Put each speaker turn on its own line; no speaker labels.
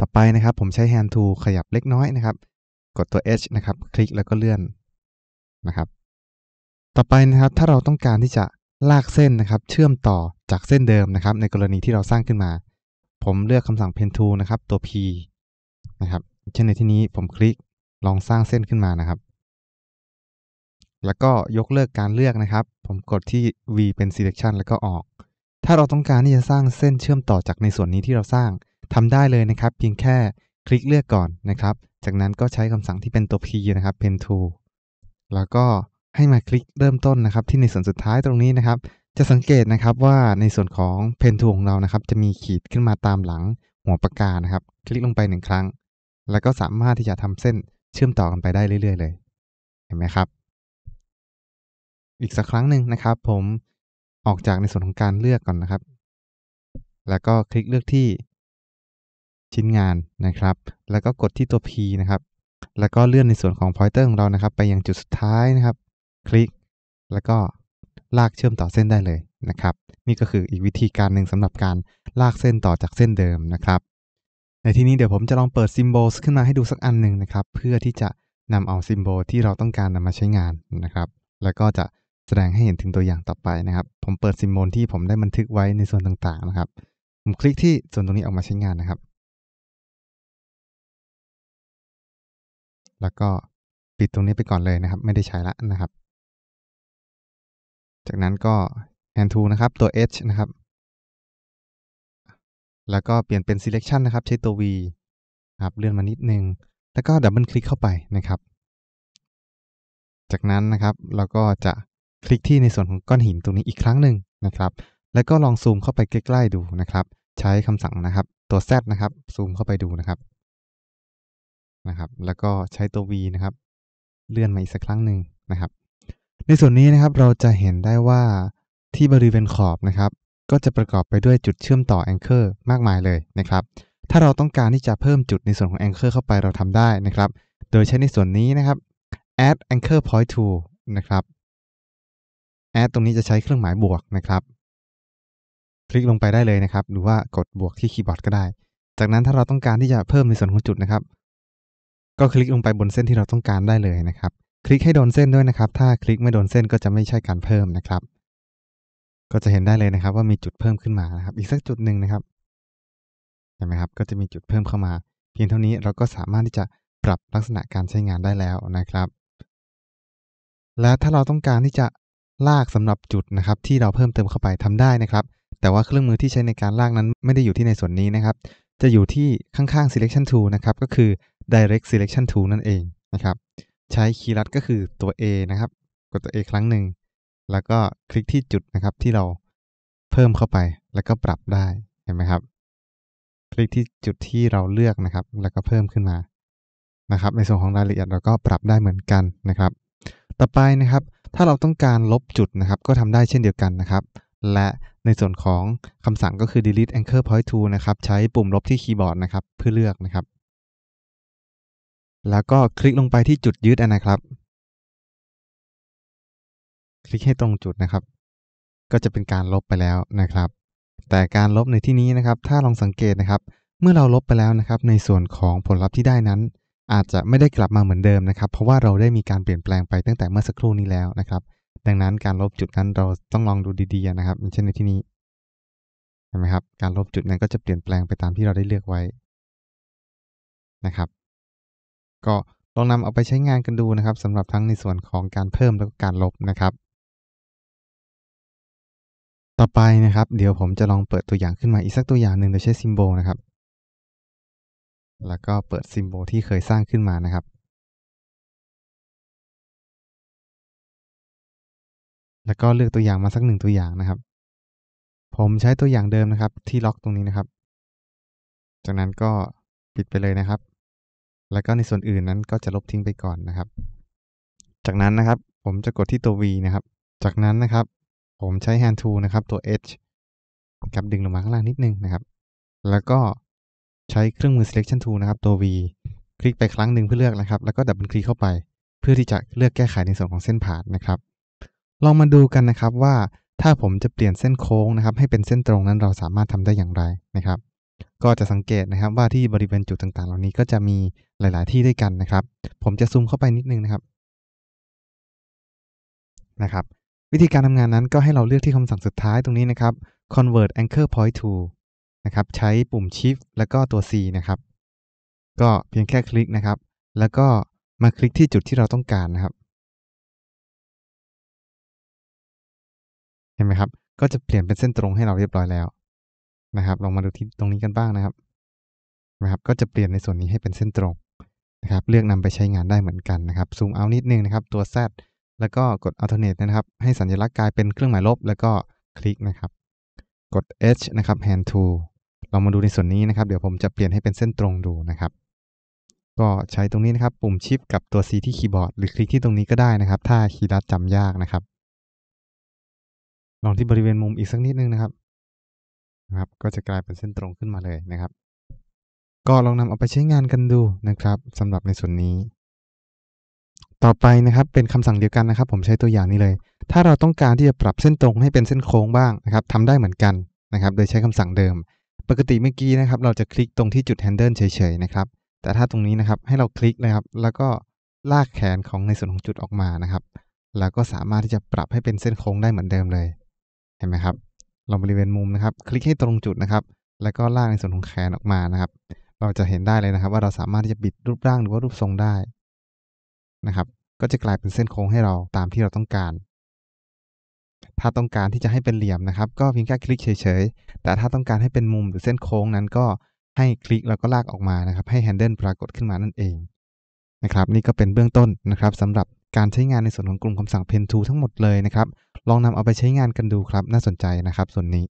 ต่อไปนะครับผมใช้ hand tool ขยับเล็กน้อยนะครับ กดตัว h นะครับคลิกแล้วก็เลื่อนนะครับ ต่อไปนะครับถ้าเราต้องการที่จะลากเส้นนะครับเชื่อมต่อจากเส้นเดิมนะครับในกรณีที่เราสร้างขึ้นมา ผมเลือกคำสั่ง pen tool นะครับตัว p นะครับเช่นในที่นี้ผมคลิกลองสร้างเส้นขึ้นมานะครับ แล้วก็ยกเลิกการเลือกนะครับ ผมกดที่ v เป็น selection แล้วก็ออก ถ้าเราต้องการที่จะสร้างเส้นเชื่อมต่อจากในส่วนนี้ที่เราสร้างทำได้เลยนะครับ เพียงแค่คลิกเลือกก่อนนะครับ จากนั้นก็ใช้คำสั่งที่เป็นตัว P นะครับ Pen Tool แล้วก็ให้มาคลิกเริ่มต้นนะครับที่ในส่วนสุดท้ายตรงนี้นะครับ จะสังเกตนะครับว่าในส่วนของ Pen Tool ของเรานะครับ จะมีขีดขึ้นมาตามหลังหัวปากกานะครับ คลิกลงไปหนึ่งครั้ง แล้วก็สามารถที่จะทำเส้นเชื่อมต่อกันไปได้เรื่อย ๆ เลยเห็นไหมครับ อีกสักครั้งหนึ่งนะครับ ผมออกจากในส่วนของการเลือกก่อนนะครับ แล้วก็คลิกเลือกที่ชิ้นงานนะครับ แล้วก็กดที่ตัว P นะครับ แล้วก็เลื่อนในส่วนของ pointer ของเรานะครับ ไปยังจุดสุดท้ายนะครับ คลิก แล้วก็ลากเชื่อมต่อเส้นได้เลยนะครับ นี่ก็คืออีกวิธีการหนึ่งสำหรับการลากเส้นต่อจากเส้นเดิมนะครับ ในที่นี้เดี๋ยวผมจะลองเปิดซิมโบลขึ้นมาให้ดูสักอันหนึ่งนะครับ เพื่อที่จะนำเอาซิมโบลที่เราต้องการนำมาใช้งานนะครับ แล้วก็จะแสดงให้เห็นถึงตัวอย่างต่อไปนะครับ ผมเปิดซิมโบลที่ผมได้บันทึกไว้ในส่วนต่างๆ นะครับ ผมคลิกที่ส่วนตรงนี้ออกมาใช้งานนะครับแล้วก็ปิดตรงนี้ไปก่อนเลยนะครับ ไม่ได้ใช้ละนะครับ จากนั้นก็ hand tool นะครับตัว h นะครับแล้วก็เปลี่ยนเป็น selection นะครับใช้ตัว v ครับเลื่อนมานิดนึง แล้วก็ดับเบิลคลิกเข้าไปนะครับ จากนั้นนะครับเราก็จะคลิกที่ในส่วนของก้อนหินตรงนี้อีกครั้งหนึ่งนะครับ แล้วก็ลองซูมเข้าไปใกล้ๆ ดูนะครับ ใช้คำสั่งนะครับตัว Z นะครับซูมเข้าไปดูนะครับนะครับแล้วก็ใช้ตัว v นะครับเลื่อนมาอีกสักครั้งหนึ่งนะครับ ในส่วนนี้นะครับเราจะเห็นได้ว่าที่บริเวณขอบนะครับ ก็จะประกอบไปด้วยจุดเชื่อมต่อแองเกอร์มากมายเลยนะครับถ้าเราต้องการที่จะเพิ่มจุดในส่วนของแองเกอร์เข้าไปเราทำได้นะครับโดยใช้ในส่วนนี้นะครับ add anchor point to นะครับ add ตรงนี้จะใช้เครื่องหมายบวกนะครับ คลิกลงไปได้เลยนะครับ หรือว่ากดบวกที่คีย์บอร์ดก็ได้ จากนั้นถ้าเราต้องการที่จะเพิ่มในส่วนของจุดนะครับก็คลิกลงไปบนเส้นที่เราต้องการได้เลยนะครับ คลิกให้โดนเส้นด้วยนะครับ ถ้าคลิกไม่โดนเส้นก็จะไม่ใช่การเพิ่มนะครับ ก็จะเห็นได้เลยนะครับว่ามีจุดเพิ่มขึ้นมานะครับ อีกสักจุดหนึ่งนะครับ เห็นไหมครับ ก็จะมีจุดเพิ่มเข้ามา เพียงเท่านี้เราก็สามารถที่จะปรับลักษณะการใช้งานได้แล้วนะครับ และถ้าเราต้องการที่จะลากสำหรับจุดนะครับ ที่เราเพิ่มเติมเข้าไปทำได้นะครับ แต่ว่าเครื่องมือที่ใช้ในการลากนั้นไม่ได้อยู่ที่ในส่วนนี้นะครับจะอยู่ที่ข้างๆ selection tool นะครับ ก็คือ direct selection tool นั่นเองนะครับ ใช้คีย์ลัดก็คือตัว A นะครับ กดตัว A ครั้งหนึ่ง แล้วก็คลิกที่จุดนะครับที่เราเพิ่มเข้าไป แล้วก็ปรับได้ เห็นไหมครับ คลิกที่จุดที่เราเลือกนะครับ แล้วก็เพิ่มขึ้นมา นะครับ ในส่วนของรายละเอียดเราก็ปรับได้เหมือนกันนะครับ ต่อไปนะครับ ถ้าเราต้องการลบจุดนะครับ ก็ทำได้เช่นเดียวกันนะครับ และในส่วนของคำสั่งก็คือ delete anchor point to นะครับ ใช้ปุ่มลบที่คีย์บอร์ดนะครับเพื่อเลือกนะครับ แล้วก็คลิกลงไปที่จุดยึดนะครับ คลิกให้ตรงจุดนะครับ ก็จะเป็นการลบไปแล้วนะครับ แต่การลบในที่นี้นะครับ ถ้าลองสังเกตนะครับ เมื่อเราลบไปแล้วนะครับในส่วนของผลลัพธ์ที่ได้นั้น อาจจะไม่ได้กลับมาเหมือนเดิมนะครับ เพราะว่าเราได้มีการเปลี่ยนแปลงไปตั้งแต่เมื่อสักครู่นี้แล้วนะครับดังนั้นการลบจุดนั้นเราต้องลองดูดีๆนะครับเช่นในที่นี้เห็นไหมครับ การลบจุดนั้นก็จะเปลี่ยนแปลงไปตามที่เราได้เลือกไว้นะครับ ก็ลองนำเอาไปใช้งานกันดูนะครับสำหรับทั้งในส่วนของการเพิ่มแล้วก็การลบนะครับ ต่อไปนะครับ เดี๋ยวผมจะลองเปิดตัวอย่างขึ้นมาอีกสักตัวอย่างหนึ่งโดยใช้ซิมโบลนะครับแล้วก็เปิดซิมโบลที่เคยสร้างขึ้นมานะครับแล้วก็เลือกตัวอย่างมาสักหนึ่งตัวอย่างนะครับ ผมใช้ตัวอย่างเดิมนะครับที่ล็อกตรงนี้นะครับ จากนั้นก็ปิดไปเลยนะครับ แล้วก็ในส่วนอื่นนั้นก็จะลบทิ้งไปก่อนนะครับ จากนั้นนะครับ ผมจะกดที่ตัว V นะครับ จากนั้นนะครับ ผมใช้ hand tool นะครับตัว H กับดึงลงมาข้างล่างนิดนึงนะครับ แล้วก็ใช้เครื่องมือ selection tool นะครับตัว V คลิกไปครั้งหนึ่งเพื่อเลือกนะครับ แล้วก็ดับเบิลคลิกเข้าไป เพื่อที่จะเลือกแก้ไขในส่วนของเส้นผ่านนะครับลองมาดูกันนะครับว่าถ้าผมจะเปลี่ยนเส้นโค้งนะครับ ให้เป็นเส้นตรงนั้นเราสามารถทำได้อย่างไรนะครับ ก็จะสังเกตนะครับว่าที่บริเวณจุดต่างๆ เหล่านี้ก็จะมีหลายๆที่ด้วยกันนะครับ ผมจะซูมเข้าไปนิดนึงนะครับนะครับ วิธีการทำงานนั้นก็ให้เราเลือกที่คำสั่งสุดท้ายตรงนี้นะครับ convert anchor point to นะครับ ใช้ปุ่ม shift แล้วก็ตัว C นะครับ ก็เพียงแค่คลิกนะครับ แล้วก็มาคลิกที่จุดที่เราต้องการนะครับเห็นไหมครับ ก็จะเปลี่ยนเป็นเส้นตรงให้เราเรียบร้อยแล้ว นะครับลองมาดูที่ตรงนี้กันบ้างนะครับนะครับ ก็จะเปลี่ยนในส่วนนี้ให้เป็นเส้นตรงนะครับ เลือกนำไปใช้งานได้เหมือนกันนะครับ ซูมเอานิดนึงนะครับ ตัว Z แล้วก็กด alternate นะครับ ให้สัญลักษณ์กลายเป็นเครื่องหมายลบ แล้วก็คลิกนะครับ กด H นะครับ hand tool เรามาดูในส่วนนี้นะครับ เดี๋ยวผมจะเปลี่ยนให้เป็นเส้นตรงดูนะครับ ก็ใช้ตรงนี้นะครับ ปุ่มชิปกับตัว C ที่คีย์บอร์ด หรือคลิกที่ตรงนี้ก็ได้นะครับ ถ้าคีย์ลัดจำยากนะครับลองที่บริเวณมุมอีกสักนิดนึงนะครับ นะครับ ก็จะกลายเป็นเส้นตรงขึ้นมาเลยนะครับ ก็ลองนำเอาไปใช้งานกันดูนะครับสำหรับในส่วนนี้ ต่อไปนะครับเป็นคำสั่งเดียวกันนะครับ ผมใช้ตัวอย่างนี้เลย ถ้าเราต้องการที่จะปรับเส้นตรงให้เป็นเส้นโค้งบ้างนะครับทำได้เหมือนกันนะครับ โดยใช้คำสั่งเดิม ปกติเมื่อกี้นะครับ เราจะคลิกตรงที่จุด handle เฉยๆนะครับแต่ถ้าตรงนี้นะครับให้เราคลิกนะครับ แล้วก็ลากแขนของในส่วนของจุดออกมานะครับ แล้วก็สามารถที่จะปรับให้เป็นเส้นโค้งได้เหมือนเดิมเลยเห็นไหมครับ เราบริเวณมุมนะครับ คลิกให้ตรงจุดนะครับ แล้วก็ลากในส่วนของแขนออกมานะครับ เราจะเห็นได้เลยนะครับ ว่าเราสามารถที่จะบิดรูปร่างหรือว่ารูปทรงได้นะครับ ก็จะกลายเป็นเส้นโค้งให้เราตามที่เราต้องการ ถ้าต้องการที่จะให้เป็นเหลี่ยมนะครับ ก็เพียงแค่คลิกเฉยๆ แต่ถ้าต้องการให้เป็นมุมหรือเส้นโค้งนั้นก็ให้คลิกแล้วก็ลากออกมานะครับ ให้แฮนเดิลปรากฏขึ้นมานั่นเองนะครับ นี่ก็เป็นเบื้องต้นนะครับสำหรับการใช้งานในส่วนของกลุ่มคำสั่ง Pen Tool ทั้งหมดเลยนะครับลองนำเอาไปใช้งานกันดูครับน่าสนใจนะครับส่วนนี้